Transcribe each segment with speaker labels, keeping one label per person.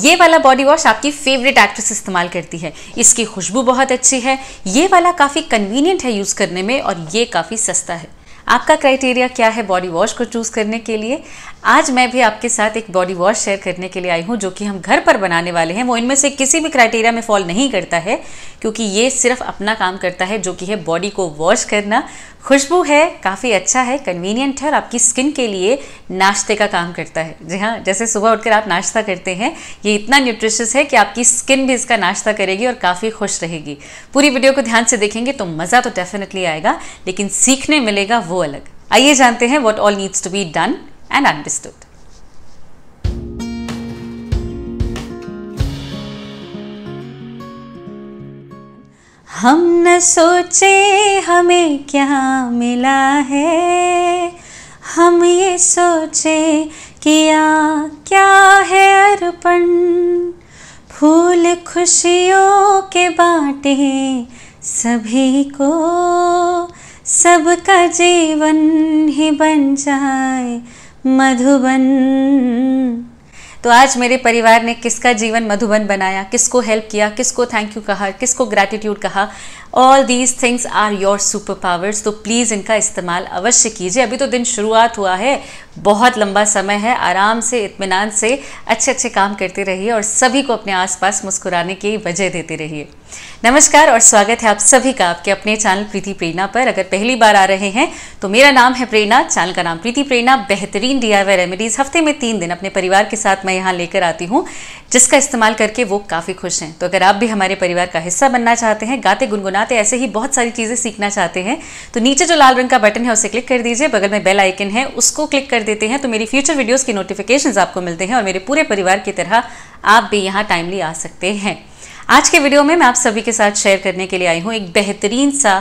Speaker 1: ये वाला body wash आपकी फेवरेट एक्ट्रेस इस्तेमाल करती है इसकी खुशबू बहुत अच्छी है ये वाला काफ़ी कन्वीनियंट है यूज़ करने में और ये काफ़ी सस्ता है आपका क्राइटेरिया क्या है बॉडी वॉश को चूज़ करने के लिए आज मैं भी आपके साथ एक बॉडी वॉश शेयर करने के लिए आई हूँ जो कि हम घर पर बनाने वाले हैं वो इनमें से किसी भी क्राइटेरिया में फॉल नहीं करता है क्योंकि ये सिर्फ अपना काम करता है जो कि है बॉडी को वॉश करना खुशबू है काफ़ी अच्छा है कन्वीनियंट है और आपकी स्किन के लिए नाश्ते का काम करता है जी हाँ जैसे सुबह उठकर आप नाश्ता करते हैं ये इतना न्यूट्रिशस है कि आपकी स्किन भी इसका नाश्ता करेगी और काफ़ी खुश रहेगी पूरी वीडियो को ध्यान से देखेंगे तो मज़ा तो डेफिनेटली आएगा लेकिन सीखने मिलेगा वो अलग आइए जानते हैं what all needs to be done and understood. हम न सोचे हमें क्या मिला है हम ये सोचे किया क्या है अर्पण फूल खुशियों के बाटे सभी को सबका जीवन ही बन जाए मधुबन तो आज मेरे परिवार ने किसका जीवन मधुबन बनाया किसको हेल्प किया किसको थैंक यू कहा किसको ग्रैटिट्यूड कहा all these things are your super powers तो प्लीज़ इनका इस्तेमाल अवश्य कीजिए अभी तो दिन शुरुआत हुआ है बहुत लंबा समय है आराम से इतमान से अच्छे अच्छे काम करते रहिए और सभी को अपने आसपास मुस्कुराने की वजह देते रहिए नमस्कार और स्वागत है आप सभी का आपके अपने चैनल प्रीति प्रेरणा पर अगर पहली बार आ रहे हैं तो मेरा नाम है प्रेरणा चैनल का नाम प्रीति प्रेरणा बेहतरीन डी आई रेमेडीज हफ्ते में तीन दिन अपने परिवार के साथ मैं यहाँ लेकर आती हूँ जिसका इस्तेमाल करके वो काफ़ी खुश हैं तो अगर आप भी हमारे परिवार का हिस्सा बनना चाहते हैं गाते गुनगुनाते ऐसे ही बहुत सारी चीज़ें सीखना चाहते हैं तो नीचे जो लाल रंग का बटन है उसे क्लिक कर दीजिए बगल में बेल आइकन है उसको क्लिक कर देते हैं तो मेरी फ्यूचर वीडियोज़ की नोटिफिकेशन आपको मिलते हैं और मेरे पूरे परिवार की तरह आप भी यहाँ टाइमली आ सकते हैं आज के वीडियो में मैं आप सभी के साथ शेयर करने के लिए आई हूँ एक बेहतरीन सा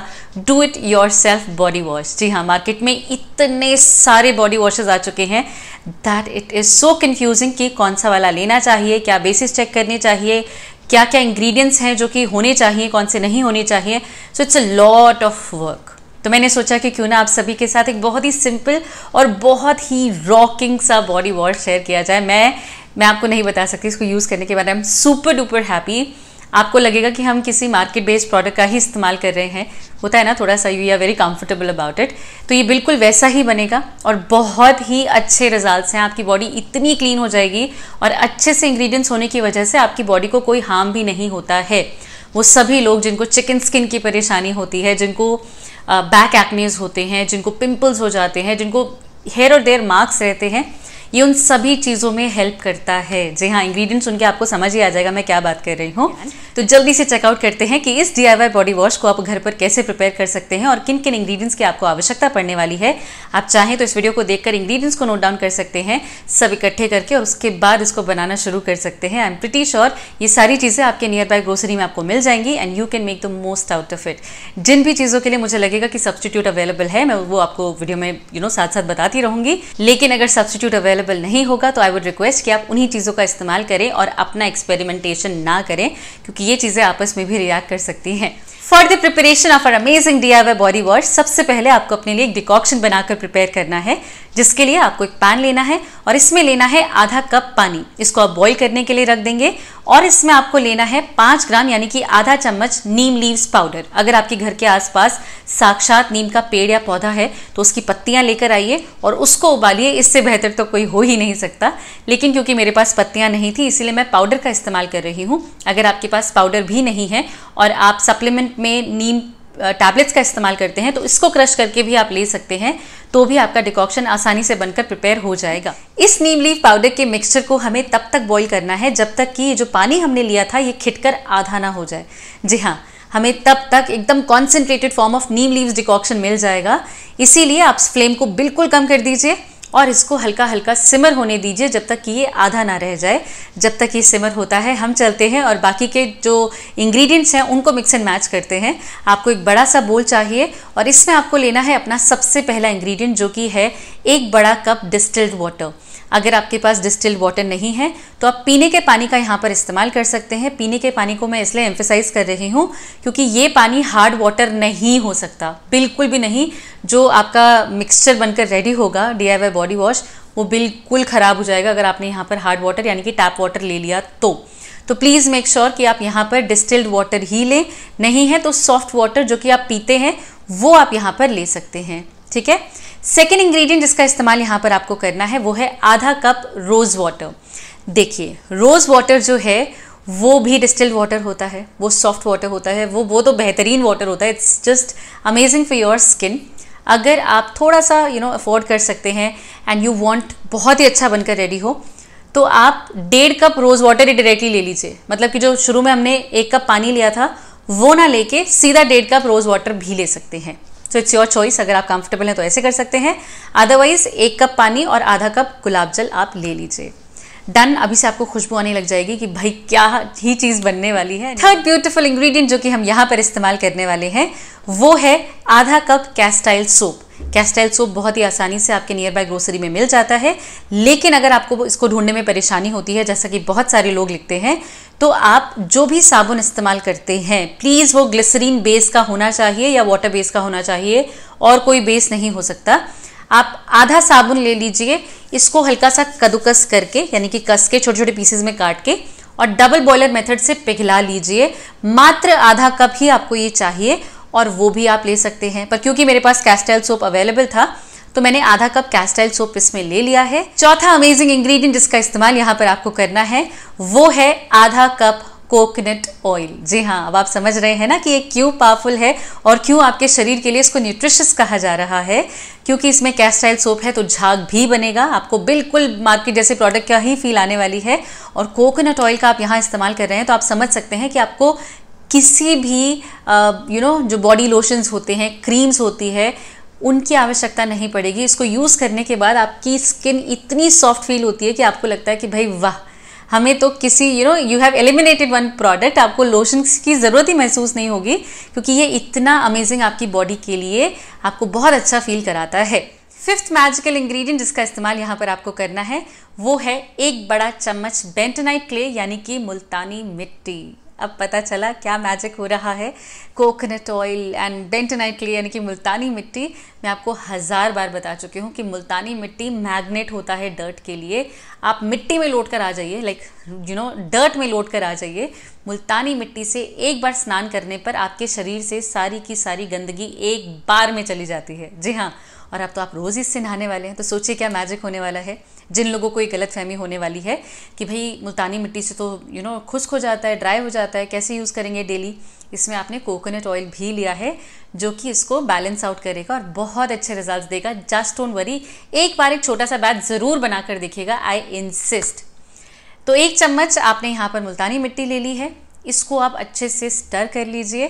Speaker 1: do it yourself body wash जी हाँ मार्केट में इतने सारे बॉडी वॉशेज आ चुके हैं that it is so confusing कि कौन सा वाला लेना चाहिए क्या बेसिस चेक करने चाहिए क्या क्या इंग्रेडिएंट्स हैं जो कि होने चाहिए कौन से नहीं होने चाहिए so it's a lot of work तो मैंने सोचा कि क्यों ना आप सभी के साथ एक बहुत ही सिंपल और बहुत ही रॉकिंग सा बॉडी वॉश शेयर किया जाए मैं मैं आपको नहीं बता सकती इसको यूज़ करने के बाद I am super duper happy आपको लगेगा कि हम किसी मार्केट बेस्ड प्रोडक्ट का ही इस्तेमाल कर रहे हैं होता है ना थोड़ा सा you are very comfortable about it तो ये बिल्कुल वैसा ही बनेगा और बहुत ही अच्छे रिजल्ट्स हैं आपकी बॉडी इतनी क्लीन हो जाएगी और अच्छे से इंग्रेडिएंट्स होने की वजह से आपकी बॉडी को कोई हार्म भी नहीं होता है वो सभी लोग जिनको चिकन स्किन की परेशानी होती है जिनको बैक uh, एक्नेज होते हैं जिनको पिंपल्स हो जाते हैं जिनको हेयर और देयर मार्क्स रहते हैं ये उन सभी चीज़ों में हेल्प करता है जी हाँ इंग्रेडिएंट्स सुन के आपको समझ ही आ जाएगा मैं क्या बात कर रही हूँ तो जल्दी से चेकआउट करते हैं कि इस डी बॉडी वॉश को आप घर पर कैसे प्रिपेयर कर सकते हैं और किन किन इंग्रीडियंट्स की आपको आवश्यकता पड़ने वाली है आप चाहें तो इस वीडियो को देखकर इंग्रीडियंट्स को नोट डाउन कर सकते हैं सब इकट्ठे करके और उसके बाद इसको बनाना शुरू कर सकते हैं आई एम प्रिटी श्योर ये सारी चीज़ें आपके नियर बाय ग्रोसरी में आपको मिल जाएंगी and you can make the most out of it जिन भी चीज़ों के लिए मुझे लगेगा कि सब्सटीट्यूट अवेलेबल है मैं वो आपको वीडियो में यू you नो know, साथ साथ बताती रहूंगी लेकिन अगर सब्सटीट्यूट अवेलेबल अवेलेबल नहीं होगा तो आई वुड रिक्वेस्ट कि आप उन्हीं चीज़ों का इस्तेमाल करें और अपना एक्सपेरिमेंटेशन ना करें क्योंकि ये चीज़ें आपस में भी रिएक्ट कर सकती हैं for the preparation of our amazing D I body wash सबसे पहले आपको अपने लिए एक डिकॉक्शन बनाकर प्रिपेयर करना है जिसके लिए आपको एक पैन लेना है और इसमें लेना है आधा कप पानी इसको आप बॉईल करने के लिए रख देंगे और इसमें आपको लेना है पाँच ग्राम यानी कि आधा चम्मच नीम लीव्स पाउडर अगर आपके घर के आसपास साक्षात नीम का पेड़ या पौधा है तो उसकी पत्तियां लेकर आइए और उसको उबालिए इससे बेहतर तो कोई हो ही नहीं सकता लेकिन क्योंकि मेरे पास पत्तियां नहीं थी इसीलिए मैं पाउडर का इस्तेमाल कर रही हूँ अगर आपके पास पाउडर भी नहीं है और आप सप्लीमेंट में नीम टैबलेट्स का इस्तेमाल करते हैं तो इसको क्रश करके भी आप ले सकते हैं तो भी आपका डिकॉक्शन आसानी से बनकर प्रिपेयर हो जाएगा इस नीम लीफ पाउडर के मिक्सचर को हमें तब तक बॉईल करना है जब तक कि ये जो पानी हमने लिया था ये खिटकर आधा ना हो जाए जी हाँ हमें तब तक एकदम concentrated form of neem leaves decoction मिल जाएगा इसीलिए आप फ्लेम को बिल्कुल कम कर दीजिए और इसको हल्का हल्का सिमर होने दीजिए जब तक कि ये आधा ना रह जाए जब तक ये सिमर होता है हम चलते हैं और बाकी के जो इंग्रेडिएंट्स हैं उनको मिक्स एंड मैच करते हैं आपको एक बड़ा सा बोल चाहिए और इसमें आपको लेना है अपना सबसे पहला इंग्रेडिएंट जो कि है एक बड़ा कप डिस्टिल्ड वाटर अगर आपके पास डिस्टिल्ड वाटर नहीं है तो आप पीने के पानी का यहाँ पर इस्तेमाल कर सकते हैं पीने के पानी को मैं इसलिए एम्फेसाइज कर रही हूँ क्योंकि ये पानी हार्ड वाटर नहीं हो सकता बिल्कुल भी नहीं जो आपका मिक्सचर बनकर रेडी होगा डी आई बॉडी वॉश वो बिल्कुल ख़राब हो जाएगा अगर आपने यहाँ पर हार्ड वाटर यानी कि टैप वाटर ले लिया तो तो प्लीज़ मेक श्योर कि आप यहाँ पर डिस्टिल्ड वाटर ही लें नहीं है तो सॉफ्ट वाटर जो कि आप पीते हैं वो आप यहाँ पर ले सकते हैं ठीक है सेकेंड इंग्रेडिएंट जिसका इस्तेमाल यहाँ पर आपको करना है वो है आधा कप रोज़ वाटर देखिए रोज़ वाटर जो है वो भी डिस्टिल्ड वाटर होता है वो सॉफ्ट वाटर होता है वो वो तो बेहतरीन वाटर होता है it's just amazing for your skin अगर आप थोड़ा सा यू नो अफोर्ड कर सकते हैं एंड यू वांट बहुत ही अच्छा बनकर रेडी हो तो आप डेढ़ कप रोज़ वाटर ही डायरेक्टली ले लीजिए मतलब कि जो शुरू में हमने एक कप पानी लिया था वो ना लेके सीधा डेढ़ कप रोज़ वाटर भी ले सकते हैं सो इट्स योर चॉइस अगर आप कंफर्टेबल हैं तो ऐसे कर सकते हैं अदरवाइज़ एक कप पानी और आधा कप गुलाब जल आप ले लीजिए डन अभी से आपको खुशबू आने लग जाएगी कि भाई क्या ही चीज़ बनने वाली है थर्ड ब्यूटीफुल इंग्रेडिएंट जो कि हम यहाँ पर इस्तेमाल करने वाले हैं वो है आधा cup castile soap castile soap बहुत ही आसानी से आपके नियर बाय ग्रोसरी में मिल जाता है लेकिन अगर आपको इसको ढूंढने में परेशानी होती है जैसा कि बहुत सारे लोग लिखते हैं तो आप जो भी साबुन इस्तेमाल करते हैं प्लीज़ वो ग्लिसरीन बेस का होना चाहिए या वाटर बेस का होना चाहिए और कोई बेस नहीं हो सकता आप आधा साबुन ले लीजिए इसको हल्का सा कद्दूकस करके यानी कि कस के छोटे छोटे पीसेज में काट के और डबल बॉयलर मेथड से पिघला लीजिए मात्र आधा कप ही आपको ये चाहिए और वो भी आप ले सकते हैं पर क्योंकि मेरे पास कैस्टाइल सोप अवेलेबल था तो मैंने आधा कप कैस्टाइल सोप इसमें ले लिया है चौथा अमेजिंग इंग्रेडिएंट जिसका इस्तेमाल यहाँ पर आपको करना है वो है आधा कप कोकोनट ऑयल जी हाँ अब आप समझ रहे हैं ना कि ये क्यों पावरफुल है और क्यों आपके शरीर के लिए इसको न्यूट्रिशियस कहा जा रहा है क्योंकि इसमें कैस्टाइल सोप है तो झाग भी बनेगा आपको बिल्कुल मार्केट जैसे प्रोडक्ट का ही फील आने वाली है और कोकोनट ऑयल का आप यहाँ इस्तेमाल कर रहे हैं तो आप समझ सकते हैं कि आपको किसी भी यू नो जो बॉडी लोशंस होते हैं क्रीम्स होती है उनकी आवश्यकता नहीं पड़ेगी इसको यूज़ करने के बाद आपकी स्किन इतनी सॉफ्ट फील होती है कि आपको लगता है कि भाई वाह हमें तो किसी you know you have eliminated one product आपको लोशन की ज़रूरत ही महसूस नहीं होगी क्योंकि ये इतना अमेजिंग आपकी बॉडी के लिए आपको बहुत अच्छा फील कराता है फिफ्थ मैजिकल इंग्रेडिएंट जिसका इस्तेमाल यहाँ पर आपको करना है वो है एक बड़ा चम्मच बेंटनाइट क्ले यानी कि मुल्तानी मिट्टी अब पता चला क्या मैजिक हो रहा है कोकोनट ऑयल एंड बेंटनाइट लिए यानी कि मुल्तानी मिट्टी मैं आपको हज़ार बार बता चुकी हूँ कि मुल्तानी मिट्टी मैग्नेट होता है डर्ट के लिए आप मिट्टी में लौट कर आ जाइए लाइक यू नो डर्ट में लौट कर आ जाइए मुल्तानी मिट्टी से एक बार स्नान करने पर आपके शरीर से सारी की सारी गंदगी एक बार में चली जाती है जी हाँ और अब तो आप रोज़ इससे नहाने वाले हैं तो सोचिए क्या मैजिक होने वाला है जिन लोगों को ये गलत फहमी होने वाली है कि भाई मुल्तानी मिट्टी से तो यू नो खुश्क हो जाता है ड्राई हो जाता है कैसे यूज़ करेंगे डेली इसमें आपने कोकोनट ऑयल भी लिया है जो कि इसको बैलेंस आउट करेगा और बहुत अच्छे रिजल्ट देगा जस्ट डोंट वरी एक बार एक छोटा सा बैच ज़रूर कर देखिएगा आई इंसिस्ट तो एक चम्मच आपने यहाँ पर मुल्तानी मिट्टी ले ली है इसको आप अच्छे से स्टर कर लीजिए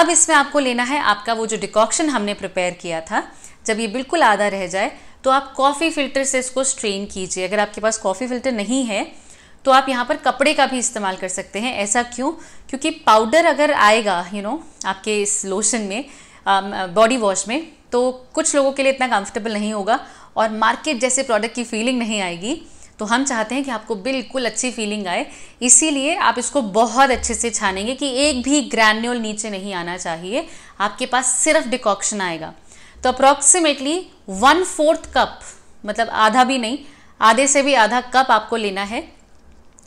Speaker 1: अब इसमें आपको लेना है आपका वो जो डिकॉक्शन हमने प्रिपेयर किया था जब ये बिल्कुल आधा रह जाए तो आप कॉफ़ी फ़िल्टर से इसको स्ट्रेन कीजिए अगर आपके पास कॉफ़ी फ़िल्टर नहीं है तो आप यहाँ पर कपड़े का भी इस्तेमाल कर सकते हैं ऐसा क्यों क्योंकि पाउडर अगर आएगा यू you नो know, आपके इस लोशन में बॉडी um, वॉश में तो कुछ लोगों के लिए इतना कंफर्टेबल नहीं होगा और मार्केट जैसे प्रोडक्ट की फीलिंग नहीं आएगी तो हम चाहते हैं कि आपको बिल्कुल अच्छी फीलिंग आए इसीलिए आप इसको बहुत अच्छे से छानेंगे कि एक भी ग्रैन्यूल नीचे नहीं आना चाहिए आपके पास सिर्फ डिकॉक्शन आएगा तो अप्रॉक्सीमेटली वन फोर्थ कप मतलब आधा भी नहीं आधे से भी आधा कप आपको लेना है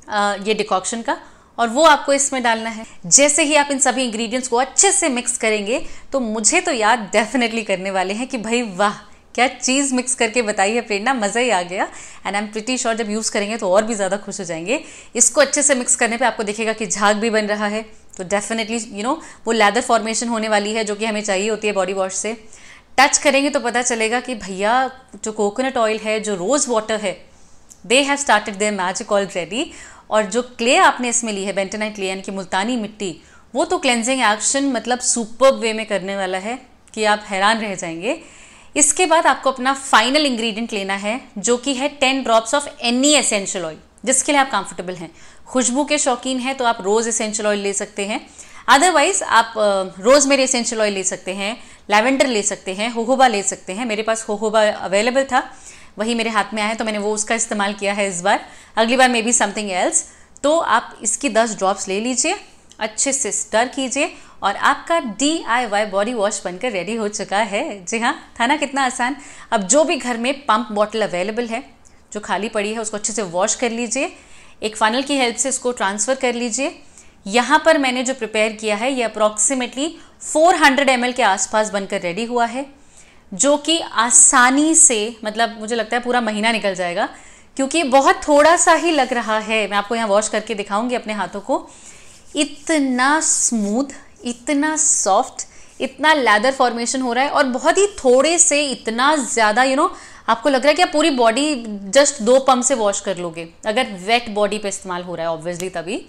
Speaker 1: आ, ये डिकॉक्शन का और वो आपको इसमें डालना है जैसे ही आप इन सभी इंग्रेडिएंट्स को अच्छे से मिक्स करेंगे तो मुझे तो याद डेफिनेटली करने वाले हैं कि भाई वाह क्या चीज़ मिक्स करके बताई है प्रेरणा मज़ा ही आ गया and I am pretty sure जब यूज़ करेंगे तो और भी ज़्यादा खुश हो जाएंगे इसको अच्छे से मिक्स करने पर आपको देखेगा कि झाग भी बन रहा है तो डेफिनेटली यू नो वो लेदर फॉर्मेशन होने वाली है जो कि हमें चाहिए होती है बॉडी वॉश से टच करेंगे तो पता चलेगा कि भैया जो कोकोनट ऑयल है जो रोज़ वाटर है they have started their magic already और जो क्ले आपने इसमें ली है बेंटेनाइट क्ले यानी कि मुल्तानी मिट्टी वो तो क्लेंजिंग एक्शन मतलब सुपर वे में करने वाला है कि आप हैरान रह जाएंगे इसके बाद आपको अपना फाइनल इंग्रेडिएंट लेना है जो कि है ten drops of any essential oil जिसके लिए आप कंफर्टेबल हैं खुशबू के शौकीन हैं तो आप रोज़ एसेंशियल ऑयल ले सकते हैं अदरवाइज आप रोज़ मेरे एसेंशियल ऑयल ले सकते हैं लैवेंडर ले सकते हैं होहोबा ले सकते हैं मेरे पास होहोबा अवेलेबल था वही मेरे हाथ में आया तो मैंने वो उसका इस्तेमाल किया है इस बार अगली बार मे बी समथिंग एल्स तो आप इसकी दस ड्रॉप्स ले लीजिए अच्छे से स्टर कीजिए और आपका D I Y body wash बनकर रेडी हो चुका है जी हाँ था ना कितना आसान अब जो भी घर में पंप बॉटल अवेलेबल है जो खाली पड़ी है उसको अच्छे से वॉश कर लीजिए एक फनल की हेल्प से इसको ट्रांसफ़र कर लीजिए यहाँ पर मैंने जो प्रिपेयर किया है ये अप्रॉक्सीमेटली 400 हंड्रेड के आसपास बनकर रेडी हुआ है जो कि आसानी से मतलब मुझे लगता है पूरा महीना निकल जाएगा क्योंकि बहुत थोड़ा सा ही लग रहा है मैं आपको यहाँ वॉश करके दिखाऊंगी अपने हाथों को इतना स्मूथ इतना सॉफ्ट इतना लैदर फॉर्मेशन हो रहा है और बहुत ही थोड़े से इतना ज़्यादा यू नो आपको लग रहा है कि आप पूरी बॉडी जस्ट दो पम्प से वॉश कर लोगे अगर वेट बॉडी पे इस्तेमाल हो रहा है ऑब्वियसली तभी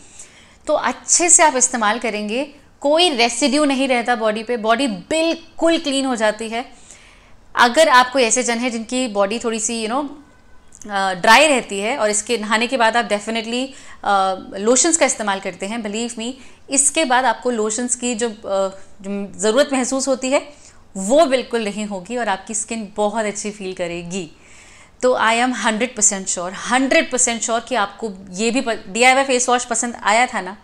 Speaker 1: तो अच्छे से आप इस्तेमाल करेंगे कोई रेसिड्यू नहीं रहता बॉडी पे बॉडी बिल्कुल क्लीन हो जाती है अगर आप कोई ऐसे जन है जिनकी बॉडी थोड़ी सी you you know know, dry uh, रहती है और इसके नहाने के बाद आप डेफिनेटली लोशंस uh, का इस्तेमाल करते हैं बिलीव मी इसके बाद आपको लोशंस की जो, uh, जो ज़रूरत महसूस होती है वो बिल्कुल नहीं होगी और आपकी स्किन बहुत अच्छी फील करेगी तो I am hundred percent sure hundred percent sure कि आपको ये भी D I Y face wash पसंद आया था ना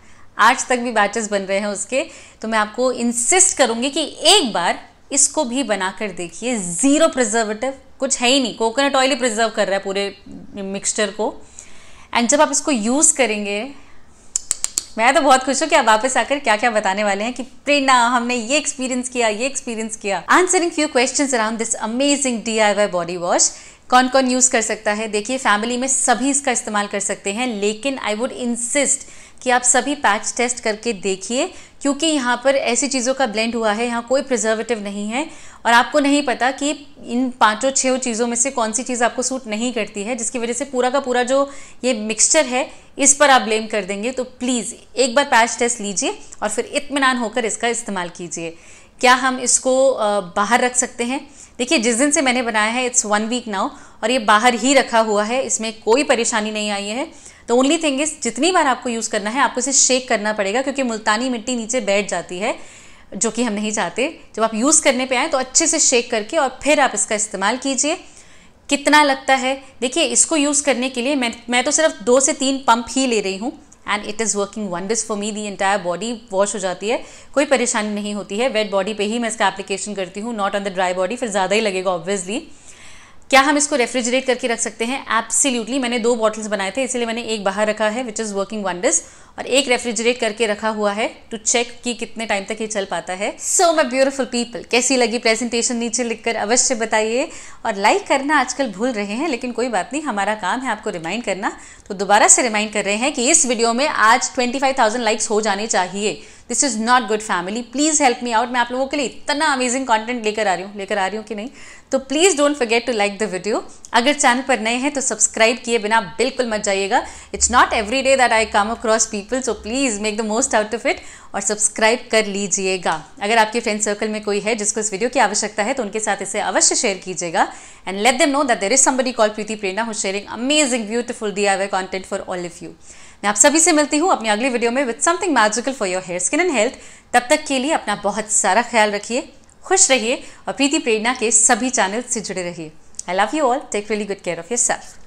Speaker 1: आज तक भी बैचेस बन रहे हैं उसके तो मैं आपको इंसिस्ट करूँगी कि एक बार इसको भी बनाकर देखिए ज़ीरो प्रिजर्वेटिव कुछ है ही नहीं कोकोनट ऑयल ही प्रिजर्व कर रहा है पूरे मिक्सचर को एंड जब आप इसको यूज़ करेंगे मैं तो बहुत खुश हूँ कि आप वापस आकर क्या क्या बताने वाले हैं कि प्रेरणा हमने ये एक्सपीरियंस किया ये एक्सपीरियंस किया answering few question around this amazing D I Y body wash कौन कौन यूज़ कर सकता है देखिए फैमिली में सभी इसका इस्तेमाल कर सकते हैं लेकिन आई वुड इंसिस्ट कि आप सभी पैच टेस्ट करके देखिए क्योंकि यहाँ पर ऐसी चीज़ों का ब्लेंड हुआ है यहाँ कोई प्रिजर्वेटिव नहीं है और आपको नहीं पता कि इन पांचों छह चीज़ों में से कौन सी चीज़ आपको सूट नहीं करती है जिसकी वजह से पूरा का पूरा जो ये मिक्सचर है इस पर आप ब्लेम कर देंगे तो प्लीज़ एक बार पैच टेस्ट लीजिए और फिर इतमान होकर इसका इस्तेमाल कीजिए क्या हम इसको बाहर रख सकते हैं देखिए जिस दिन से मैंने बनाया है इट्स वन वीक नाउ और ये बाहर ही रखा हुआ है इसमें कोई परेशानी नहीं आई है द ओनली थिंग इज जितनी बार आपको यूज़ करना है आपको इसे शेक करना पड़ेगा क्योंकि मुल्तानी मिट्टी नीचे बैठ जाती है जो कि हम नहीं चाहते जब आप यूज़ करने पे आए तो अच्छे से शेक करके और फिर आप इसका इस्तेमाल कीजिए कितना लगता है देखिए इसको यूज़ करने के लिए मैं मैं तो सिर्फ दो से तीन पंप ही ले रही हूँ and it is working wonders for me the entire body wash हो जाती है कोई परेशानी नहीं होती है वेट बॉडी पे ही मैं इसका एप्लीकेशन करती हूँ not on the dry body फिर ज़्यादा ही लगेगा ऑब्वियसली क्या हम इसको रेफ्रिजरेट करके रख सकते हैं एब्सिल्यूटली मैंने दो बॉटल्स बनाए थे इसलिए मैंने एक बाहर रखा है विच इज़ वर्किंग वंडर्स और एक रेफ्रिजरेट करके रखा हुआ है टू चेक कि कितने टाइम तक ये चल पाता है सो माई ब्यूटिफुल पीपल कैसी लगी प्रेजेंटेशन नीचे लिखकर अवश्य बताइए और लाइक करना आजकल भूल रहे हैं लेकिन कोई बात नहीं हमारा काम है आपको रिमाइंड करना तो दोबारा से रिमाइंड कर रहे हैं कि इस वीडियो में आज ट्वेंटी फाइव थाउजेंड लाइक्स हो जाने चाहिए this is not good family please help me out मैं आप लोगों के लिए इतना अमेजिंग कॉन्टेंट लेकर आ रही हूँ लेकर आ रही हूँ कि नहीं तो please don't forget to like the video अगर चैनल पर नए हैं तो सब्सक्राइब किए बिना बिल्कुल मत जाइएगा it's not every day that I come across people so please make the most out of it और सब्सक्राइब कर लीजिएगा अगर आपके फ्रेंड सर्कल में कोई है जिसको इस वीडियो की आवश्यकता है तो उनके साथ इसे अवश्य शेयर कीजिएगा and let them know that there is somebody call Preeti Prerna who sharing amazing beautiful D I content for all of you मैं आप सभी से मिलती हूँ अपनी अगली वीडियो में with something magical for your hair skin and health तब तक के लिए अपना बहुत सारा ख्याल रखिए खुश रहिए और प्रीति प्रेरणा के सभी चैनल से जुड़े रहिए I love you all take really good care of your self